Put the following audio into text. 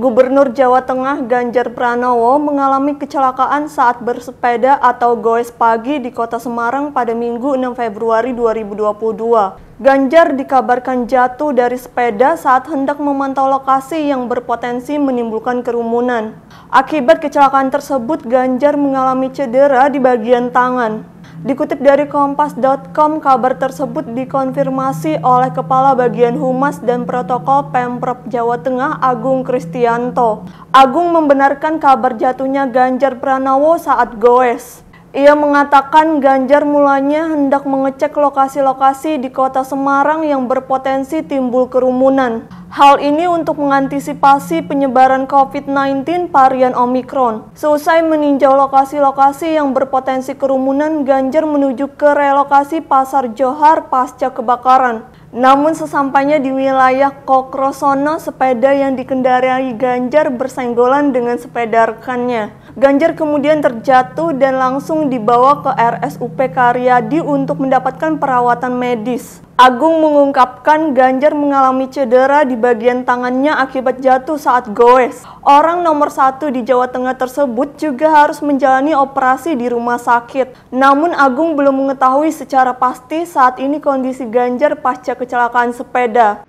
Gubernur Jawa Tengah Ganjar Pranowo mengalami kecelakaan saat bersepeda atau goes pagi di kota Semarang pada Minggu 6 Februari 2022. Ganjar dikabarkan jatuh dari sepeda saat hendak memantau lokasi yang berpotensi menimbulkan kerumunan. Akibat kecelakaan tersebut, Ganjar mengalami cedera di bagian tangan. Dikutip dari kompas.com, kabar tersebut dikonfirmasi oleh Kepala Bagian Humas dan Protokol Pemprov Jawa Tengah Agung Kristianto. Agung membenarkan kabar jatuhnya Ganjar Pranowo saat goes. Ia mengatakan Ganjar mulanya hendak mengecek lokasi-lokasi di kota Semarang yang berpotensi timbul kerumunan. Hal ini untuk mengantisipasi penyebaran COVID-19 varian Omikron. Seusai meninjau lokasi-lokasi yang berpotensi kerumunan, Ganjar menuju ke relokasi Pasar Johar pasca kebakaran. Namun sesampainya di wilayah Kokrosono, sepeda yang dikendarai Ganjar bersenggolan dengan sepeda rekannya. Ganjar kemudian terjatuh dan langsung dibawa ke RSUP Karyadi untuk mendapatkan perawatan medis. Agung mengungkapkan Ganjar mengalami cedera di bagian tangannya akibat jatuh saat goes. Orang nomor satu di Jawa Tengah tersebut juga harus menjalani operasi di rumah sakit. Namun Agung belum mengetahui secara pasti saat ini kondisi Ganjar pasca kecelakaan sepeda.